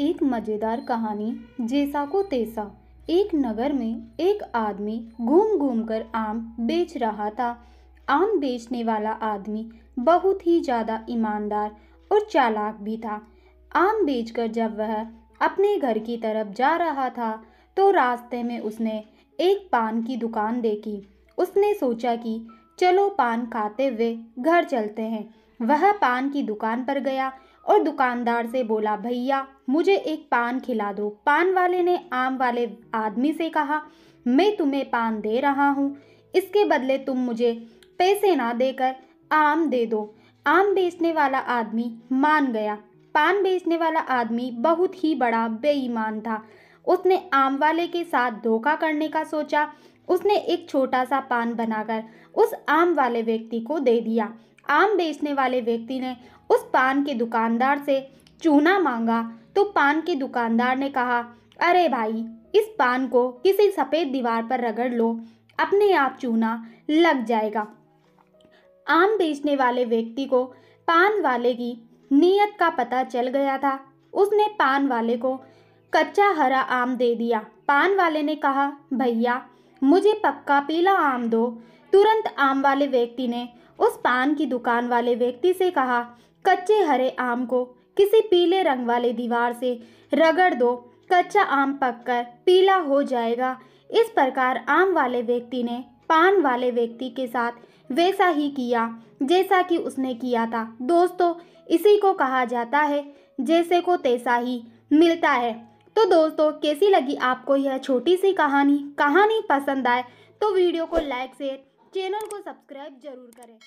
एक मज़ेदार कहानी जैसा को तैसा एक नगर में एक आदमी घूम घूम कर आम बेच रहा था आम बेचने वाला आदमी बहुत ही ज़्यादा ईमानदार और चालाक भी था आम बेचकर जब वह अपने घर की तरफ जा रहा था तो रास्ते में उसने एक पान की दुकान देखी उसने सोचा कि चलो पान खाते हुए घर चलते हैं वह पान की दुकान पर गया और दुकानदार से बोला भैया मुझे एक पान खिला दो पान वाले ने आम वाले आदमी से कहा मैं तुम्हें पान दे रहा हूँ इसके बदले तुम मुझे पैसे ना देकर आम दे दो आम बेचने वाला आदमी मान गया पान बेचने वाला आदमी बहुत ही बड़ा बेईमान था उसने आम वाले के साथ धोखा करने का सोचा उसने एक छोटा सा पान बनाकर उस आम वाले व्यक्ति को दे दिया आम बेचने वाले व्यक्ति ने उस पान के दुकानदार से चूना मांगा तो पान के दुकानदार ने कहा अरे भाई इस पान को किसी सफ़ेद दीवार पर रगड़ लो अपने आप चूना लग जाएगा आम बेचने वाले व्यक्ति को पान वाले की नीयत का पता चल गया था उसने पान वाले को कच्चा हरा आम दे दिया पान वाले ने कहा भैया मुझे पक्का पीला आम दो तुरंत आम वाले व्यक्ति ने उस पान की दुकान वाले व्यक्ति से कहा कच्चे हरे आम को किसी पीले रंग वाले दीवार से रगड़ दो कच्चा आम पककर पीला हो जाएगा इस प्रकार आम वाले व्यक्ति ने पान वाले व्यक्ति के साथ वैसा ही किया जैसा कि उसने किया था दोस्तों इसी को कहा जाता है जैसे को तैसा ही मिलता है तो दोस्तों कैसी लगी आपको यह छोटी सी कहानी कहानी पसंद आए तो वीडियो को लाइक शेयर चैनल को सब्सक्राइब जरूर करें